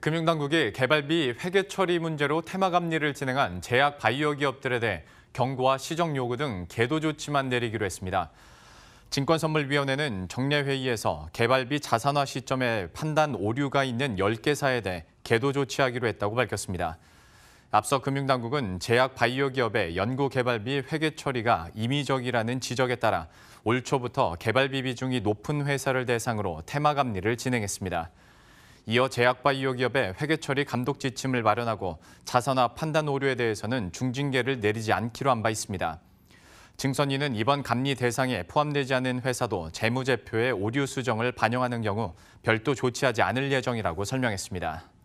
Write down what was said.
금융당국이 개발비 회계 처리 문제로 테마 감리를 진행한 제약 바이오 기업들에 대해 경고와 시정 요구 등 계도 조치만 내리기로 했습니다. 증권선물위원회는 정례회의에서 개발비 자산화 시점에 판단 오류가 있는 10개사에 대해 계도 조치하기로 했다고 밝혔습니다. 앞서 금융당국은 제약 바이오 기업의 연구 개발비 회계 처리가 임의적이라는 지적에 따라 올 초부터 개발비 비중이 높은 회사를 대상으로 테마 감리를 진행했습니다. 이어 제약바 이오기업의 회계처리 감독 지침을 마련하고 자사나 판단 오류에 대해서는 중징계를 내리지 않기로 한 바 있습니다. 증선위는 이번 감리 대상에 포함되지 않은 회사도 재무제표의 오류 수정을 반영하는 경우 별도 조치하지 않을 예정이라고 설명했습니다.